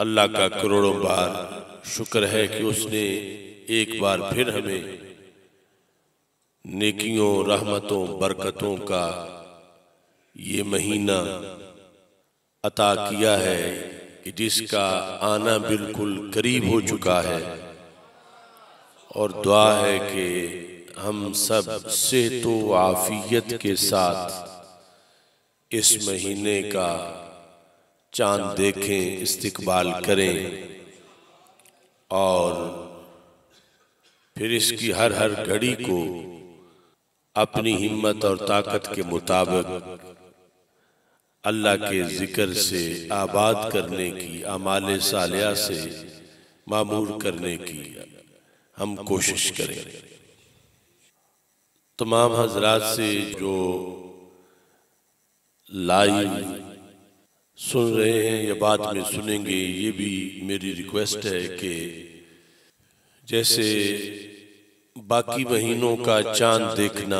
अल्लाह का करोड़ों बार शुक्र है कि उसने एक बार फिर हमें नेकियों रहमतों बरकतों का ये महीना अता किया है कि जिसका आना बिल्कुल करीब हो चुका है और दुआ है कि हम सब सेहत आफियत के साथ इस महीने का चांद देखें इस्तकबाल करें और फिर इसकी हर हर घड़ी को अपनी हिम्मत और ताकत के मुताबिक अल्लाह के ज़िक्र से आबाद करने की अमाल सालिया से मामूर करने की हम कोशिश करें तमाम हजरात से जो लाइव सुन रहे हैं या बाद में सुनेंगे ये भी मेरी रिक्वेस्ट है कि जैसे बाकी महीनों का चांद देखना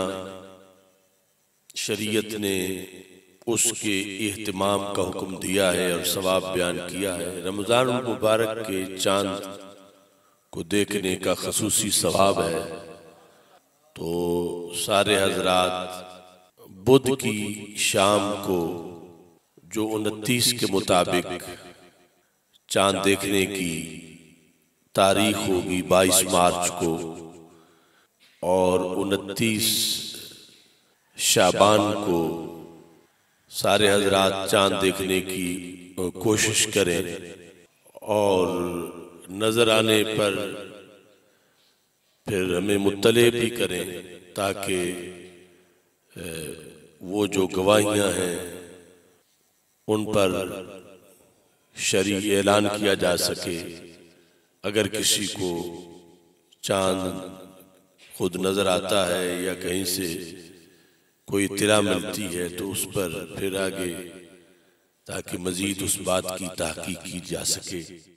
शरीयत ने उसके अहतमाम का हुक्म दिया है और सवाब बयान किया है रमज़ान मुबारक के चांद को देखने का खसूसी सवाब है तो सारे हजरात बुध की शाम को जो उनतीस के मुताबिक चांद देखने की तारीख होगी 22 मार्च को और उनतीस शाबान को सारे हजरात चांद देखने की कोशिश करें और नज़र आने पर फिर हमें मुतले भी करें ताकि वो जो गवाहियाँ हैं उन पर शरी ऐलान किया जा सके अगर किसी को चांद खुद नजर आता है या कहीं से कोई तिरा मिलती है तो उस पर फिर आगे ताकि मजीद उस बात की तहकीक की जा सके